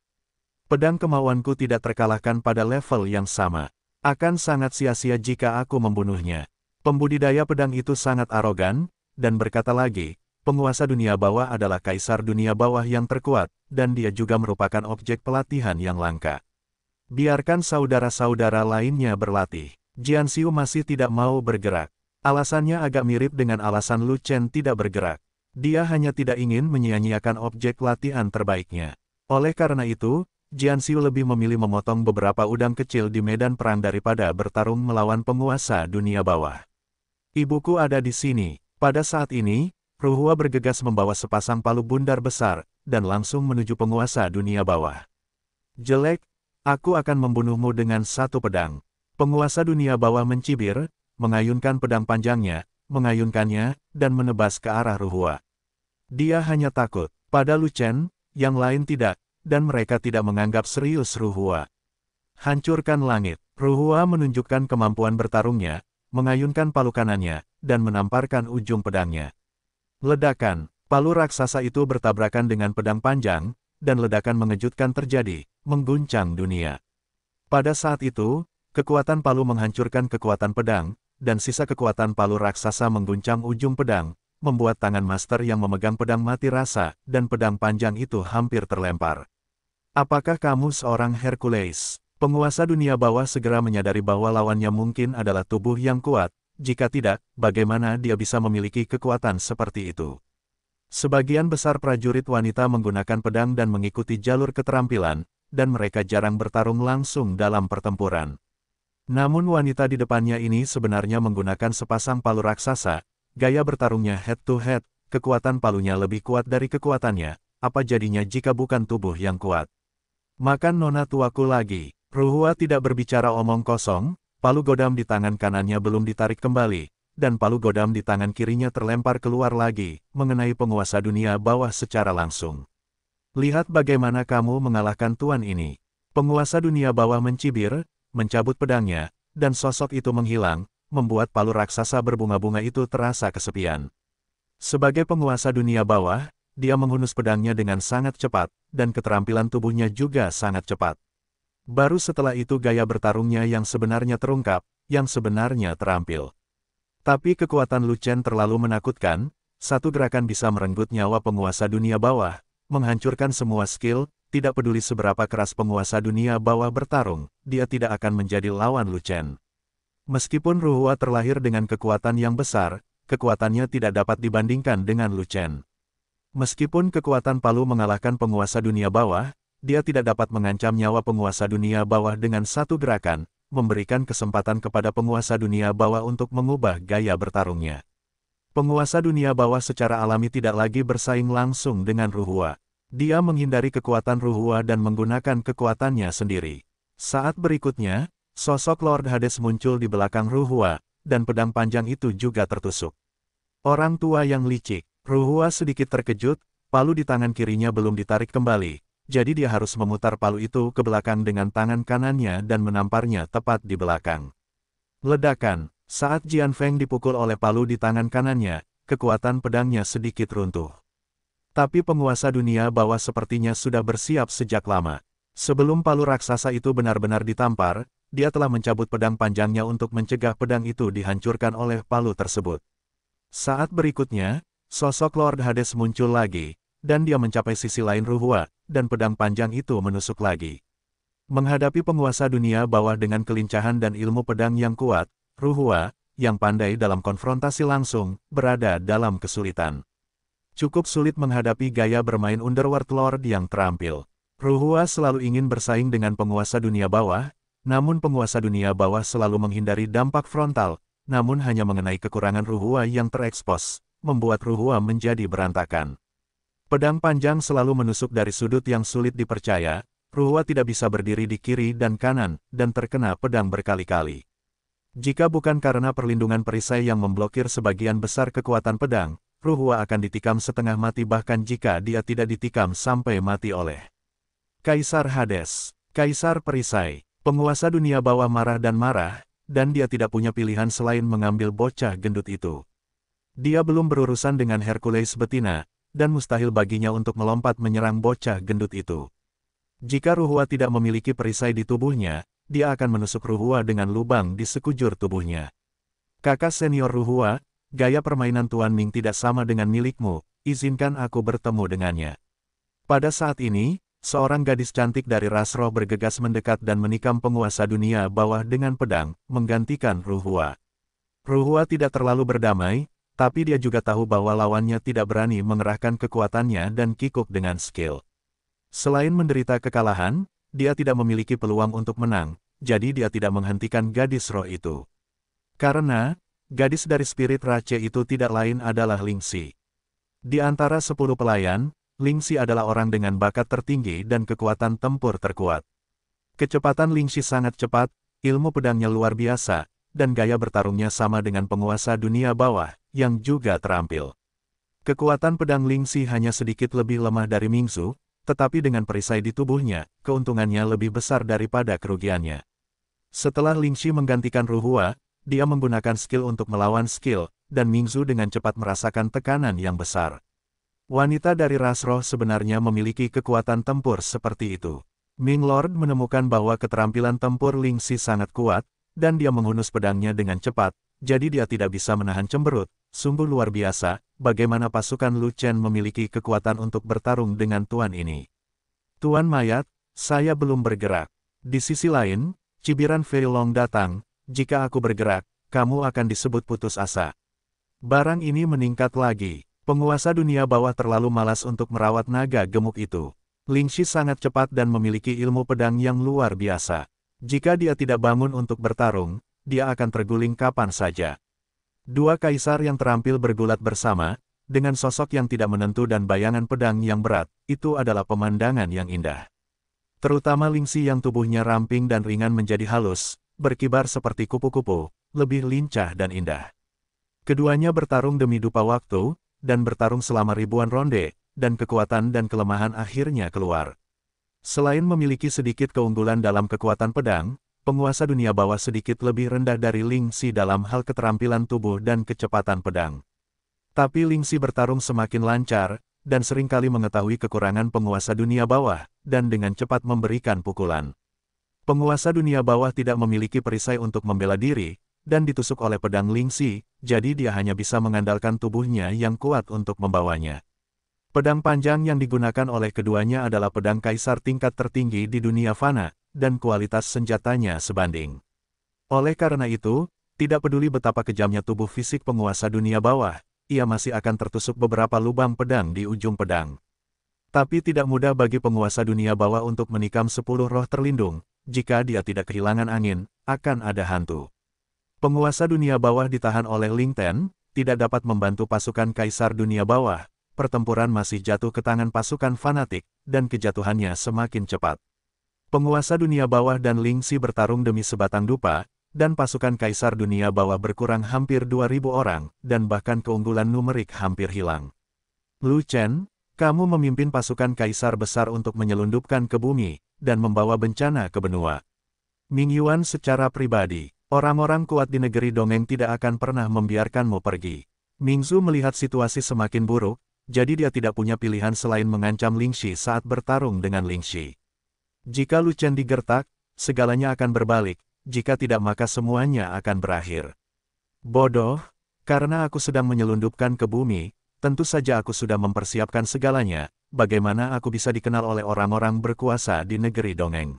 Pedang kemauanku tidak terkalahkan pada level yang sama. Akan sangat sia-sia jika aku membunuhnya. Pembudidaya pedang itu sangat arogan, dan berkata lagi, penguasa dunia bawah adalah kaisar dunia bawah yang terkuat, dan dia juga merupakan objek pelatihan yang langka. Biarkan saudara-saudara lainnya berlatih. Jian Xiu masih tidak mau bergerak. Alasannya agak mirip dengan alasan Lu Chen tidak bergerak. Dia hanya tidak ingin menyia-nyiakan objek latihan terbaiknya. Oleh karena itu, Xiu lebih memilih memotong beberapa udang kecil di medan perang daripada bertarung melawan penguasa dunia bawah. Ibuku ada di sini. Pada saat ini, Ruhua bergegas membawa sepasang palu bundar besar, dan langsung menuju penguasa dunia bawah. Jelek, aku akan membunuhmu dengan satu pedang. Penguasa dunia bawah mencibir, mengayunkan pedang panjangnya, mengayunkannya, dan menebas ke arah Ruhua. Dia hanya takut. Pada Lu Chen, yang lain tidak, dan mereka tidak menganggap serius Ruhua. Hancurkan langit, Ruhua menunjukkan kemampuan bertarungnya, mengayunkan palu kanannya, dan menamparkan ujung pedangnya. Ledakan, palu raksasa itu bertabrakan dengan pedang panjang, dan ledakan mengejutkan terjadi, mengguncang dunia. Pada saat itu, kekuatan palu menghancurkan kekuatan pedang, dan sisa kekuatan palu raksasa mengguncang ujung pedang, membuat tangan master yang memegang pedang mati rasa, dan pedang panjang itu hampir terlempar. Apakah kamu seorang Hercules? Penguasa dunia bawah segera menyadari bahwa lawannya mungkin adalah tubuh yang kuat, jika tidak, bagaimana dia bisa memiliki kekuatan seperti itu? Sebagian besar prajurit wanita menggunakan pedang dan mengikuti jalur keterampilan, dan mereka jarang bertarung langsung dalam pertempuran. Namun wanita di depannya ini sebenarnya menggunakan sepasang palu raksasa, gaya bertarungnya head to head, kekuatan palunya lebih kuat dari kekuatannya, apa jadinya jika bukan tubuh yang kuat. Makan nona tuaku lagi. Ruhua tidak berbicara omong kosong, palu godam di tangan kanannya belum ditarik kembali, dan palu godam di tangan kirinya terlempar keluar lagi, mengenai penguasa dunia bawah secara langsung. Lihat bagaimana kamu mengalahkan tuan ini. Penguasa dunia bawah mencibir, mencabut pedangnya, dan sosok itu menghilang, membuat palu raksasa berbunga-bunga itu terasa kesepian. Sebagai penguasa dunia bawah, dia menghunus pedangnya dengan sangat cepat, dan keterampilan tubuhnya juga sangat cepat. Baru setelah itu gaya bertarungnya yang sebenarnya terungkap, yang sebenarnya terampil. Tapi kekuatan Lucen terlalu menakutkan, satu gerakan bisa merenggut nyawa penguasa dunia bawah, menghancurkan semua skill, tidak peduli seberapa keras penguasa dunia bawah bertarung, dia tidak akan menjadi lawan Lucen. Meskipun Ruhua terlahir dengan kekuatan yang besar, kekuatannya tidak dapat dibandingkan dengan Lucen. Meskipun kekuatan Palu mengalahkan penguasa dunia bawah, dia tidak dapat mengancam nyawa penguasa dunia bawah dengan satu gerakan, memberikan kesempatan kepada penguasa dunia bawah untuk mengubah gaya bertarungnya. Penguasa dunia bawah secara alami tidak lagi bersaing langsung dengan Ruhua. Dia menghindari kekuatan Ruhua dan menggunakan kekuatannya sendiri. Saat berikutnya, sosok Lord Hades muncul di belakang Ruhua, dan pedang panjang itu juga tertusuk. Orang tua yang licik, Ruhua sedikit terkejut, palu di tangan kirinya belum ditarik kembali, jadi dia harus memutar palu itu ke belakang dengan tangan kanannya dan menamparnya tepat di belakang. Ledakan, saat Jian Feng dipukul oleh palu di tangan kanannya, kekuatan pedangnya sedikit runtuh. Tapi penguasa dunia bawah sepertinya sudah bersiap sejak lama. Sebelum palu raksasa itu benar-benar ditampar, dia telah mencabut pedang panjangnya untuk mencegah pedang itu dihancurkan oleh palu tersebut. Saat berikutnya, Sosok Lord Hades muncul lagi, dan dia mencapai sisi lain Ruhua, dan pedang panjang itu menusuk lagi. Menghadapi penguasa dunia bawah dengan kelincahan dan ilmu pedang yang kuat, Ruhua yang pandai dalam konfrontasi langsung, berada dalam kesulitan. Cukup sulit menghadapi gaya bermain Underworld Lord yang terampil. Ruhua selalu ingin bersaing dengan penguasa dunia bawah, namun penguasa dunia bawah selalu menghindari dampak frontal, namun hanya mengenai kekurangan Ruhua yang terekspos membuat Ruhua menjadi berantakan. Pedang panjang selalu menusuk dari sudut yang sulit dipercaya, Ruhua tidak bisa berdiri di kiri dan kanan, dan terkena pedang berkali-kali. Jika bukan karena perlindungan perisai yang memblokir sebagian besar kekuatan pedang, Ruhua akan ditikam setengah mati bahkan jika dia tidak ditikam sampai mati oleh Kaisar Hades, Kaisar Perisai, penguasa dunia bawah marah dan marah, dan dia tidak punya pilihan selain mengambil bocah gendut itu. Dia belum berurusan dengan Hercules betina, dan mustahil baginya untuk melompat menyerang bocah gendut itu. Jika Ruhua tidak memiliki perisai di tubuhnya, dia akan menusuk Ruhua dengan lubang di sekujur tubuhnya. Kakak senior Ruhua, gaya permainan Tuan Ming tidak sama dengan milikmu, izinkan aku bertemu dengannya. Pada saat ini, seorang gadis cantik dari Rasroh bergegas mendekat dan menikam penguasa dunia bawah dengan pedang, menggantikan Ruhua. Ruhua tidak terlalu berdamai, tapi dia juga tahu bahwa lawannya tidak berani mengerahkan kekuatannya dan kikuk dengan skill. Selain menderita kekalahan, dia tidak memiliki peluang untuk menang, jadi dia tidak menghentikan gadis roh itu. Karena, gadis dari spirit race itu tidak lain adalah Lingxi. Di antara sepuluh pelayan, Lingxi adalah orang dengan bakat tertinggi dan kekuatan tempur terkuat. Kecepatan Lingxi sangat cepat, ilmu pedangnya luar biasa, dan gaya bertarungnya sama dengan penguasa dunia bawah, yang juga terampil. Kekuatan pedang Lingxi hanya sedikit lebih lemah dari Su, tetapi dengan perisai di tubuhnya, keuntungannya lebih besar daripada kerugiannya. Setelah Lingxi menggantikan Ruhua, dia menggunakan skill untuk melawan skill, dan Mingzu dengan cepat merasakan tekanan yang besar. Wanita dari ras roh sebenarnya memiliki kekuatan tempur seperti itu. Ming Lord menemukan bahwa keterampilan tempur Ling Xi sangat kuat, dan dia menghunus pedangnya dengan cepat, jadi dia tidak bisa menahan cemberut, Sungguh luar biasa, bagaimana pasukan Lu Chen memiliki kekuatan untuk bertarung dengan Tuan ini. Tuan Mayat, saya belum bergerak. Di sisi lain, cibiran Fei Long datang, jika aku bergerak, kamu akan disebut putus asa. Barang ini meningkat lagi. Penguasa dunia bawah terlalu malas untuk merawat naga gemuk itu. Ling Shi sangat cepat dan memiliki ilmu pedang yang luar biasa. Jika dia tidak bangun untuk bertarung, dia akan terguling kapan saja. Dua kaisar yang terampil bergulat bersama, dengan sosok yang tidak menentu dan bayangan pedang yang berat, itu adalah pemandangan yang indah. Terutama lingsi yang tubuhnya ramping dan ringan menjadi halus, berkibar seperti kupu-kupu, lebih lincah dan indah. Keduanya bertarung demi dupa waktu, dan bertarung selama ribuan ronde, dan kekuatan dan kelemahan akhirnya keluar. Selain memiliki sedikit keunggulan dalam kekuatan pedang, penguasa dunia bawah sedikit lebih rendah dari Lingxi dalam hal keterampilan tubuh dan kecepatan pedang. Tapi Lingxi bertarung semakin lancar, dan seringkali mengetahui kekurangan penguasa dunia bawah, dan dengan cepat memberikan pukulan. Penguasa dunia bawah tidak memiliki perisai untuk membela diri, dan ditusuk oleh pedang Lingxi, jadi dia hanya bisa mengandalkan tubuhnya yang kuat untuk membawanya. Pedang panjang yang digunakan oleh keduanya adalah pedang kaisar tingkat tertinggi di dunia fana, dan kualitas senjatanya sebanding. Oleh karena itu, tidak peduli betapa kejamnya tubuh fisik penguasa dunia bawah, ia masih akan tertusuk beberapa lubang pedang di ujung pedang. Tapi tidak mudah bagi penguasa dunia bawah untuk menikam sepuluh roh terlindung, jika dia tidak kehilangan angin, akan ada hantu. Penguasa dunia bawah ditahan oleh Ling tidak dapat membantu pasukan kaisar dunia bawah, pertempuran masih jatuh ke tangan pasukan fanatik, dan kejatuhannya semakin cepat. Penguasa dunia bawah dan Lingxi bertarung demi sebatang dupa, dan pasukan kaisar dunia bawah berkurang hampir 2.000 orang, dan bahkan keunggulan numerik hampir hilang. Lu Chen, kamu memimpin pasukan kaisar besar untuk menyelundupkan ke bumi, dan membawa bencana ke benua. Ming Yuan secara pribadi, orang-orang kuat di negeri dongeng tidak akan pernah membiarkanmu pergi. Ming Zhu melihat situasi semakin buruk, jadi dia tidak punya pilihan selain mengancam Lingxi saat bertarung dengan Lingxi. Jika Lucian digertak, segalanya akan berbalik, jika tidak maka semuanya akan berakhir. Bodoh, karena aku sedang menyelundupkan ke bumi, tentu saja aku sudah mempersiapkan segalanya, bagaimana aku bisa dikenal oleh orang-orang berkuasa di negeri dongeng.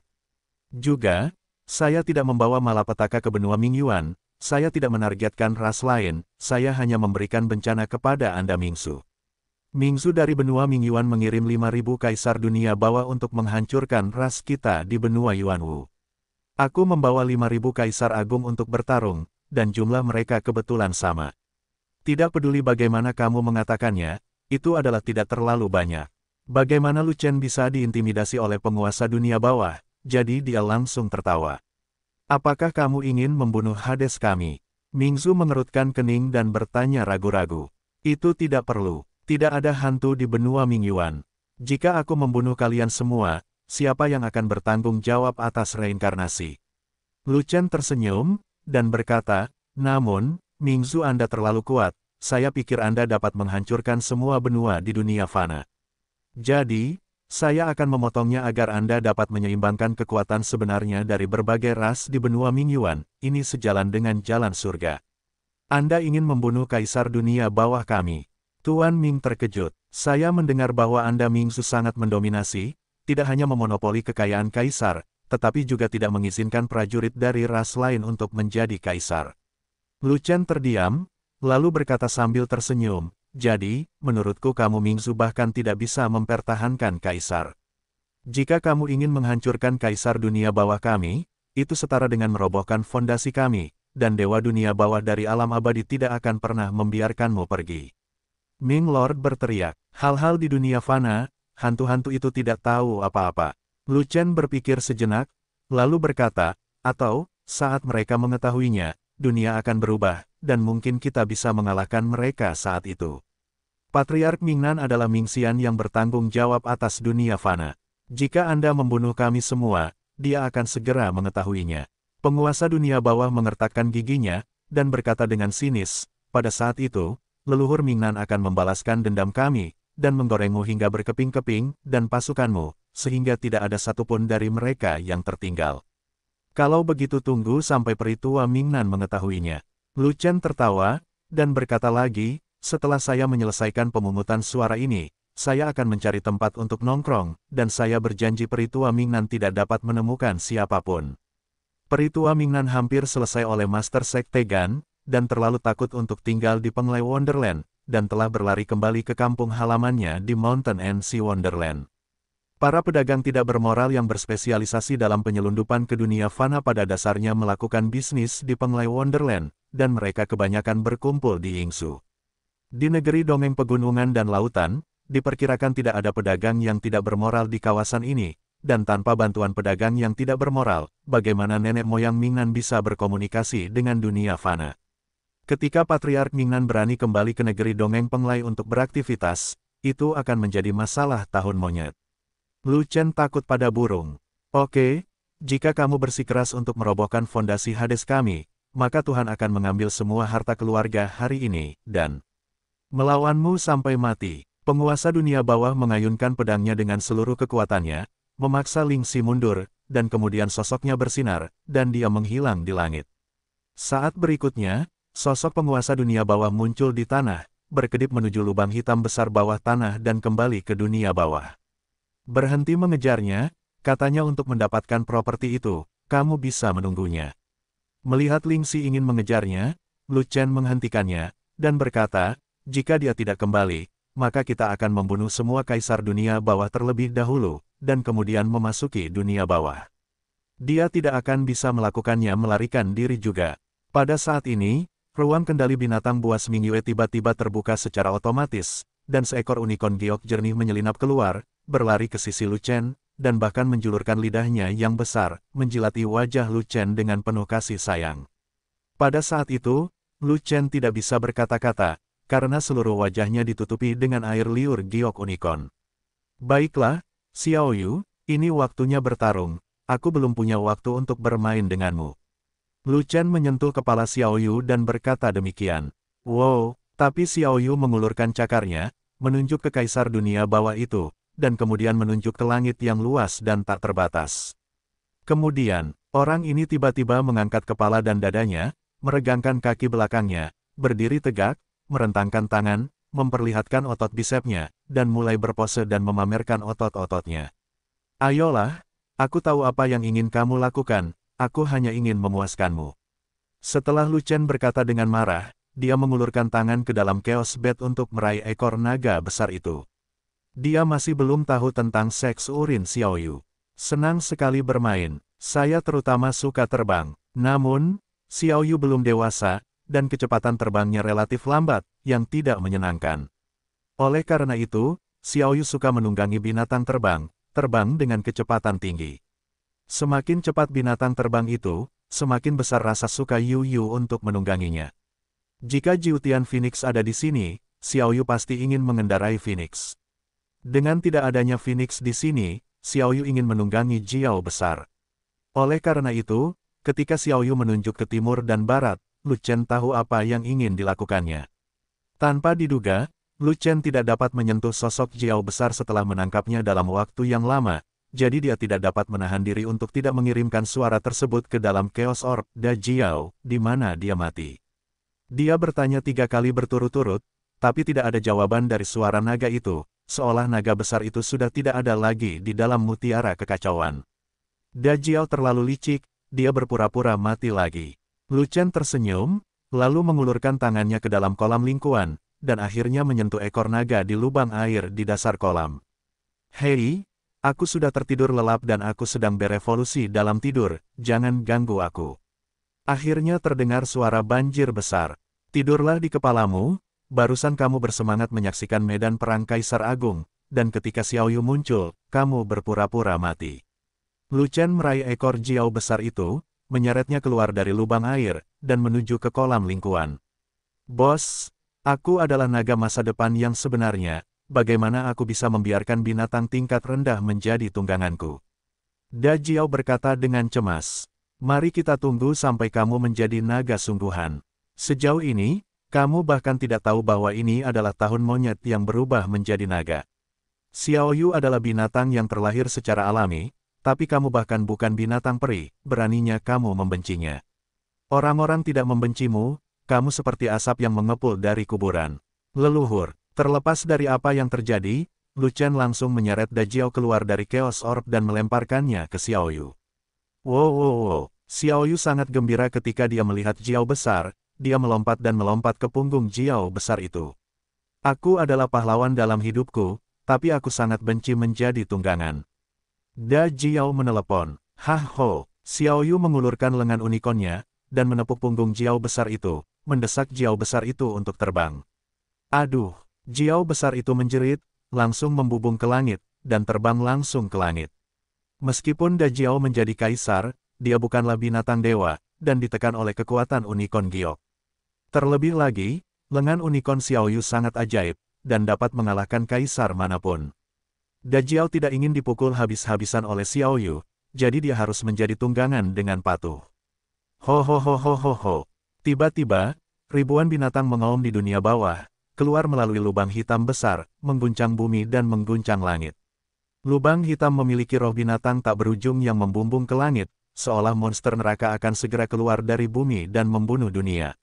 Juga, saya tidak membawa malapetaka ke benua Mingyuan, saya tidak menargetkan ras lain, saya hanya memberikan bencana kepada Anda Mingsu. Mingzu dari benua Mingyuan mengirim 5.000 kaisar dunia bawah untuk menghancurkan ras kita di benua Yuanwu. Aku membawa 5.000 kaisar agung untuk bertarung, dan jumlah mereka kebetulan sama. Tidak peduli bagaimana kamu mengatakannya, itu adalah tidak terlalu banyak. Bagaimana Lu Chen bisa diintimidasi oleh penguasa dunia bawah, jadi dia langsung tertawa. Apakah kamu ingin membunuh Hades kami? Mingzu mengerutkan kening dan bertanya ragu-ragu. Itu tidak perlu. Tidak ada hantu di benua Mingyuan. Jika aku membunuh kalian semua, siapa yang akan bertanggung jawab atas reinkarnasi? Lu Chen tersenyum, dan berkata, namun, Mingzu Anda terlalu kuat, saya pikir Anda dapat menghancurkan semua benua di dunia fana. Jadi, saya akan memotongnya agar Anda dapat menyeimbangkan kekuatan sebenarnya dari berbagai ras di benua Mingyuan, ini sejalan dengan jalan surga. Anda ingin membunuh kaisar dunia bawah kami. Tuan Ming terkejut. Saya mendengar bahwa Anda Mingsu sangat mendominasi, tidak hanya memonopoli kekayaan kaisar, tetapi juga tidak mengizinkan prajurit dari ras lain untuk menjadi kaisar. Lu Chen terdiam, lalu berkata sambil tersenyum, jadi, menurutku kamu Mingsu bahkan tidak bisa mempertahankan kaisar. Jika kamu ingin menghancurkan kaisar dunia bawah kami, itu setara dengan merobohkan fondasi kami, dan dewa dunia bawah dari alam abadi tidak akan pernah membiarkanmu pergi. Ming Lord berteriak. Hal-hal di dunia fana, hantu-hantu itu tidak tahu apa-apa. Lu Chen berpikir sejenak, lalu berkata, atau, saat mereka mengetahuinya, dunia akan berubah, dan mungkin kita bisa mengalahkan mereka saat itu. Patriark Mingnan adalah Mingxian yang bertanggung jawab atas dunia fana. Jika Anda membunuh kami semua, dia akan segera mengetahuinya. Penguasa dunia bawah mengertakkan giginya, dan berkata dengan sinis, pada saat itu, leluhur Mingnan akan membalaskan dendam kami, dan menggorengmu hingga berkeping-keping, dan pasukanmu, sehingga tidak ada satupun dari mereka yang tertinggal. Kalau begitu tunggu sampai peritua Mingnan mengetahuinya. Lu Chen tertawa, dan berkata lagi, setelah saya menyelesaikan pemungutan suara ini, saya akan mencari tempat untuk nongkrong, dan saya berjanji peritua Mingnan tidak dapat menemukan siapapun. Peritua Mingnan hampir selesai oleh Master Sekte Gan, dan terlalu takut untuk tinggal di Penglai Wonderland, dan telah berlari kembali ke kampung halamannya di Mountain and Sea Wonderland. Para pedagang tidak bermoral yang berspesialisasi dalam penyelundupan ke dunia fana pada dasarnya melakukan bisnis di Penglai Wonderland, dan mereka kebanyakan berkumpul di Ingsu. Di negeri dongeng pegunungan dan lautan, diperkirakan tidak ada pedagang yang tidak bermoral di kawasan ini, dan tanpa bantuan pedagang yang tidak bermoral, bagaimana nenek moyang Mingan bisa berkomunikasi dengan dunia fana? Ketika Patriark Mingnan berani kembali ke negeri dongeng Penglai untuk beraktivitas, itu akan menjadi masalah tahun monyet. Lu Chen takut pada burung. Oke, jika kamu bersikeras untuk merobohkan fondasi Hades kami, maka Tuhan akan mengambil semua harta keluarga hari ini, dan melawanmu sampai mati. Penguasa dunia bawah mengayunkan pedangnya dengan seluruh kekuatannya, memaksa Lingxi mundur, dan kemudian sosoknya bersinar, dan dia menghilang di langit. Saat berikutnya, Sosok penguasa dunia bawah muncul di tanah, berkedip menuju lubang hitam besar bawah tanah dan kembali ke dunia bawah. Berhenti mengejarnya, katanya untuk mendapatkan properti itu, kamu bisa menunggunya. Melihat Ling Lingxi ingin mengejarnya, Lu Chen menghentikannya, dan berkata, jika dia tidak kembali, maka kita akan membunuh semua kaisar dunia bawah terlebih dahulu, dan kemudian memasuki dunia bawah. Dia tidak akan bisa melakukannya melarikan diri juga. Pada saat ini, Ruang kendali binatang buas Mingyue tiba-tiba terbuka secara otomatis, dan seekor unicorn giok jernih menyelinap keluar, berlari ke sisi Luchen, dan bahkan menjulurkan lidahnya yang besar, menjilati wajah Luchen dengan penuh kasih sayang. Pada saat itu, Luchen tidak bisa berkata-kata, karena seluruh wajahnya ditutupi dengan air liur giok unicorn. Baiklah, Xiaoyu, ini waktunya bertarung, aku belum punya waktu untuk bermain denganmu. Lu Chen menyentuh kepala Xiao Yu dan berkata demikian. Wow, tapi Xiao Yu mengulurkan cakarnya, menunjuk ke kaisar dunia bawah itu, dan kemudian menunjuk ke langit yang luas dan tak terbatas. Kemudian, orang ini tiba-tiba mengangkat kepala dan dadanya, meregangkan kaki belakangnya, berdiri tegak, merentangkan tangan, memperlihatkan otot bisepnya, dan mulai berpose dan memamerkan otot-ototnya. Ayolah, aku tahu apa yang ingin kamu lakukan, aku hanya ingin memuaskanmu. Setelah Lucian berkata dengan marah, dia mengulurkan tangan ke dalam Chaos Bed untuk meraih ekor naga besar itu. Dia masih belum tahu tentang seks urin Xiaoyu. Senang sekali bermain, saya terutama suka terbang. Namun, Xiaoyu belum dewasa, dan kecepatan terbangnya relatif lambat, yang tidak menyenangkan. Oleh karena itu, Xiaoyu suka menunggangi binatang terbang, terbang dengan kecepatan tinggi. Semakin cepat binatang terbang itu, semakin besar rasa suka Yu Yu untuk menungganginya. Jika Jiutian Phoenix ada di sini, Xiao Yu pasti ingin mengendarai Phoenix. Dengan tidak adanya Phoenix di sini, Xiao Yu ingin menunggangi Jiao besar. Oleh karena itu, ketika Xiao Yu menunjuk ke timur dan barat, Lu Chen tahu apa yang ingin dilakukannya. Tanpa diduga, Lu Chen tidak dapat menyentuh sosok Jiao besar setelah menangkapnya dalam waktu yang lama, jadi dia tidak dapat menahan diri untuk tidak mengirimkan suara tersebut ke dalam Chaos Orb, Dajiao, di mana dia mati. Dia bertanya tiga kali berturut-turut, tapi tidak ada jawaban dari suara naga itu, seolah naga besar itu sudah tidak ada lagi di dalam mutiara kekacauan. Dajiao terlalu licik, dia berpura-pura mati lagi. Lucen tersenyum, lalu mengulurkan tangannya ke dalam kolam lingkuan, dan akhirnya menyentuh ekor naga di lubang air di dasar kolam. Hei, Aku sudah tertidur lelap dan aku sedang berevolusi dalam tidur, jangan ganggu aku. Akhirnya terdengar suara banjir besar. Tidurlah di kepalamu, barusan kamu bersemangat menyaksikan medan perang Kaisar Agung, dan ketika Xiaoyu muncul, kamu berpura-pura mati. Lu Chen meraih ekor jiao besar itu, menyeretnya keluar dari lubang air, dan menuju ke kolam lingkuan. Bos, aku adalah naga masa depan yang sebenarnya, bagaimana aku bisa membiarkan binatang tingkat rendah menjadi tungganganku? Dajiao berkata dengan cemas. Mari kita tunggu sampai kamu menjadi naga sungguhan. Sejauh ini, kamu bahkan tidak tahu bahwa ini adalah tahun monyet yang berubah menjadi naga. Xiaoyu adalah binatang yang terlahir secara alami, tapi kamu bahkan bukan binatang peri, beraninya kamu membencinya. Orang-orang tidak membencimu, kamu seperti asap yang mengepul dari kuburan. Leluhur, Terlepas dari apa yang terjadi, Lu Chen langsung menyeret Dajiao keluar dari Chaos Orb dan melemparkannya ke Xiaoyu. Wow wow wow, Yu sangat gembira ketika dia melihat Jiao besar, dia melompat dan melompat ke punggung Jiao besar itu. Aku adalah pahlawan dalam hidupku, tapi aku sangat benci menjadi tunggangan. Da Jiao menelepon, Hah ho, Xiao Yu mengulurkan lengan unikonnya, dan menepuk punggung Jiao besar itu, mendesak Jiao besar itu untuk terbang. Aduh, Jiao besar itu menjerit, langsung membubung ke langit, dan terbang langsung ke langit. Meskipun Da Jiao menjadi kaisar, dia bukanlah binatang dewa, dan ditekan oleh kekuatan unicorn giok. Terlebih lagi, lengan unicorn Xiaoyu sangat ajaib, dan dapat mengalahkan kaisar manapun. Da Jiao tidak ingin dipukul habis-habisan oleh Xiaoyu, jadi dia harus menjadi tunggangan dengan patuh. Ho ho ho ho ho ho. Tiba-tiba, ribuan binatang mengaum di dunia bawah, keluar melalui lubang hitam besar, mengguncang bumi dan mengguncang langit. Lubang hitam memiliki roh binatang tak berujung yang membumbung ke langit, seolah monster neraka akan segera keluar dari bumi dan membunuh dunia.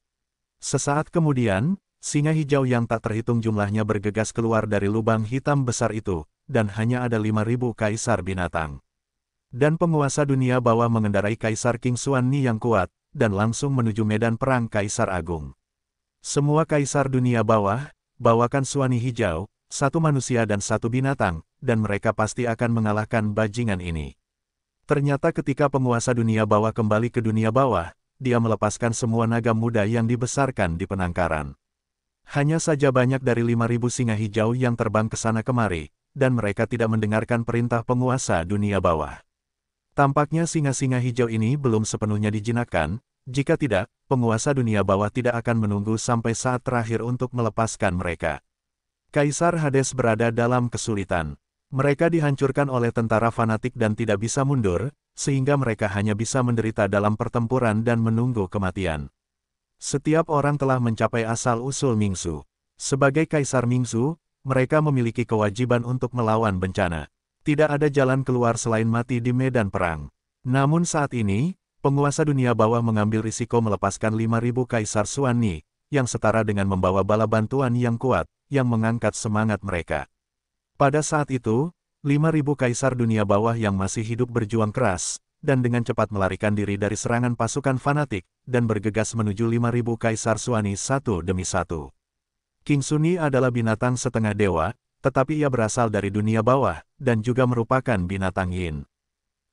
Sesaat kemudian, singa hijau yang tak terhitung jumlahnya bergegas keluar dari lubang hitam besar itu, dan hanya ada 5.000 kaisar binatang. Dan penguasa dunia bawah mengendarai kaisar King Suan Ni yang kuat, dan langsung menuju medan perang kaisar agung. Semua kaisar dunia bawah, bawakan suani hijau, satu manusia dan satu binatang, dan mereka pasti akan mengalahkan bajingan ini. Ternyata ketika penguasa dunia bawah kembali ke dunia bawah, dia melepaskan semua naga muda yang dibesarkan di penangkaran. Hanya saja banyak dari 5.000 singa hijau yang terbang ke sana kemari, dan mereka tidak mendengarkan perintah penguasa dunia bawah. Tampaknya singa-singa hijau ini belum sepenuhnya dijinakkan, jika tidak, penguasa dunia bawah tidak akan menunggu sampai saat terakhir untuk melepaskan mereka. Kaisar Hades berada dalam kesulitan. Mereka dihancurkan oleh tentara fanatik dan tidak bisa mundur, sehingga mereka hanya bisa menderita dalam pertempuran dan menunggu kematian. Setiap orang telah mencapai asal-usul Mingsu. Sebagai Kaisar Mingsu, mereka memiliki kewajiban untuk melawan bencana. Tidak ada jalan keluar selain mati di medan perang. Namun saat ini, Penguasa dunia bawah mengambil risiko melepaskan 5.000 kaisar suani, yang setara dengan membawa bala bantuan yang kuat, yang mengangkat semangat mereka. Pada saat itu, 5.000 kaisar dunia bawah yang masih hidup berjuang keras, dan dengan cepat melarikan diri dari serangan pasukan fanatik, dan bergegas menuju 5.000 kaisar Suani satu demi satu. King Suni adalah binatang setengah dewa, tetapi ia berasal dari dunia bawah, dan juga merupakan binatang yin.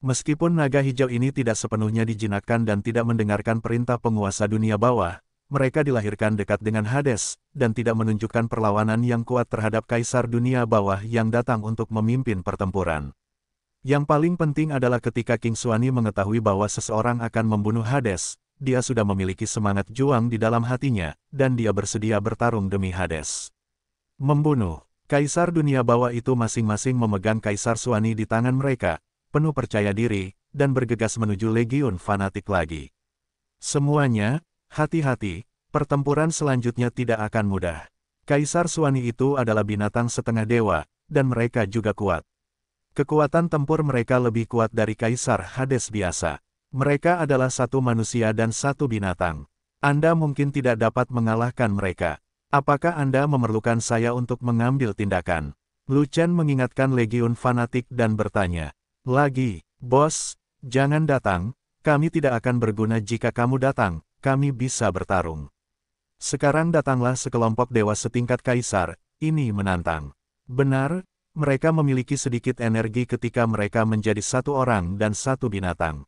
Meskipun naga hijau ini tidak sepenuhnya dijinakkan dan tidak mendengarkan perintah penguasa dunia bawah, mereka dilahirkan dekat dengan Hades, dan tidak menunjukkan perlawanan yang kuat terhadap kaisar dunia bawah yang datang untuk memimpin pertempuran. Yang paling penting adalah ketika King Suani mengetahui bahwa seseorang akan membunuh Hades, dia sudah memiliki semangat juang di dalam hatinya, dan dia bersedia bertarung demi Hades. Membunuh Kaisar dunia bawah itu masing-masing memegang Kaisar Suani di tangan mereka, penuh percaya diri, dan bergegas menuju legion fanatik lagi. Semuanya, hati-hati, pertempuran selanjutnya tidak akan mudah. Kaisar Suani itu adalah binatang setengah dewa, dan mereka juga kuat. Kekuatan tempur mereka lebih kuat dari Kaisar Hades biasa. Mereka adalah satu manusia dan satu binatang. Anda mungkin tidak dapat mengalahkan mereka. Apakah Anda memerlukan saya untuk mengambil tindakan? Lu mengingatkan Legiun Fanatik dan bertanya. Lagi, bos, jangan datang, kami tidak akan berguna jika kamu datang, kami bisa bertarung. Sekarang datanglah sekelompok dewa setingkat kaisar, ini menantang. Benar, mereka memiliki sedikit energi ketika mereka menjadi satu orang dan satu binatang.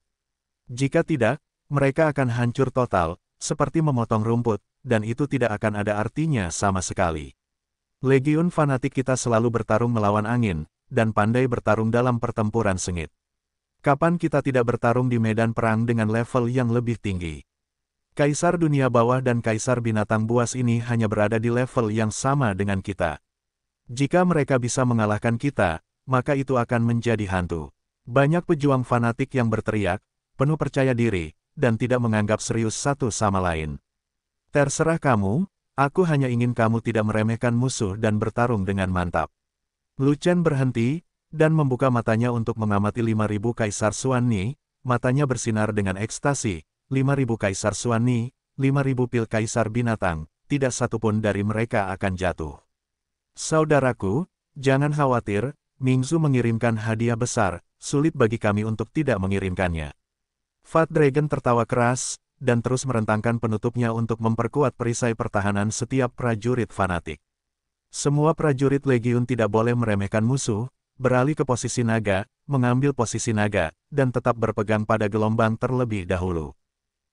Jika tidak, mereka akan hancur total, seperti memotong rumput, dan itu tidak akan ada artinya sama sekali. Legiun fanatik kita selalu bertarung melawan angin, dan pandai bertarung dalam pertempuran sengit. Kapan kita tidak bertarung di medan perang dengan level yang lebih tinggi? Kaisar dunia bawah dan kaisar binatang buas ini hanya berada di level yang sama dengan kita. Jika mereka bisa mengalahkan kita, maka itu akan menjadi hantu. Banyak pejuang fanatik yang berteriak, penuh percaya diri, dan tidak menganggap serius satu sama lain. Terserah kamu, aku hanya ingin kamu tidak meremehkan musuh dan bertarung dengan mantap. Lu Chen berhenti, dan membuka matanya untuk mengamati 5.000 Kaisar Ni matanya bersinar dengan ekstasi, 5.000 Kaisar Ni, 5.000 pil Kaisar Binatang, tidak satupun dari mereka akan jatuh. Saudaraku, jangan khawatir, Mingzu mengirimkan hadiah besar, sulit bagi kami untuk tidak mengirimkannya. Fat Dragon tertawa keras, dan terus merentangkan penutupnya untuk memperkuat perisai pertahanan setiap prajurit fanatik. Semua prajurit legiun tidak boleh meremehkan musuh, beralih ke posisi naga, mengambil posisi naga, dan tetap berpegang pada gelombang terlebih dahulu.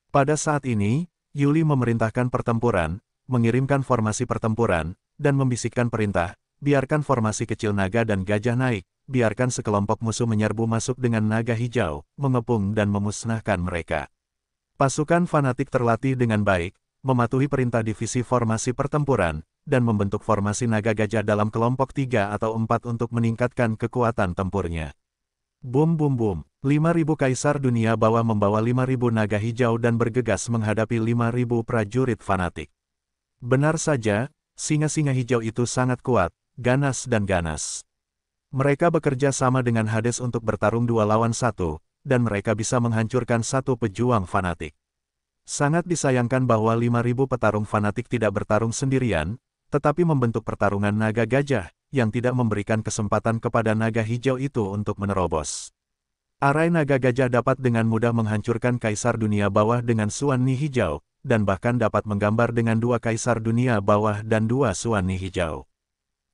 Pada saat ini, Yuli memerintahkan pertempuran, mengirimkan formasi pertempuran, dan membisikkan perintah, biarkan formasi kecil naga dan gajah naik, biarkan sekelompok musuh menyerbu masuk dengan naga hijau, mengepung dan memusnahkan mereka. Pasukan fanatik terlatih dengan baik, mematuhi perintah divisi formasi pertempuran, dan membentuk formasi naga gajah dalam kelompok tiga atau empat untuk meningkatkan kekuatan tempurnya. Bum bum bum, 5.000 kaisar dunia bawah membawa 5.000 naga hijau dan bergegas menghadapi 5.000 prajurit fanatik. Benar saja, singa-singa hijau itu sangat kuat, ganas dan ganas. Mereka bekerja sama dengan Hades untuk bertarung dua lawan satu, dan mereka bisa menghancurkan satu pejuang fanatik. Sangat disayangkan bahwa 5.000 petarung fanatik tidak bertarung sendirian, tetapi membentuk pertarungan naga gajah, yang tidak memberikan kesempatan kepada naga hijau itu untuk menerobos. Arai naga gajah dapat dengan mudah menghancurkan kaisar dunia bawah dengan suan ni hijau, dan bahkan dapat menggambar dengan dua kaisar dunia bawah dan dua suan ni hijau.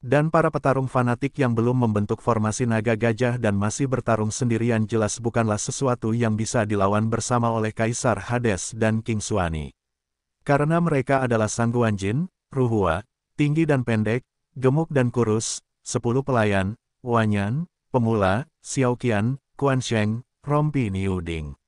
Dan para petarung fanatik yang belum membentuk formasi naga gajah dan masih bertarung sendirian jelas bukanlah sesuatu yang bisa dilawan bersama oleh Kaisar Hades dan King Suani. Karena mereka adalah Sangguan Jin, Ruhua, tinggi dan pendek, gemuk dan kurus, sepuluh pelayan, Wanyan, pemula, Xiaoqian, Quan Sheng, Rompi Niuding.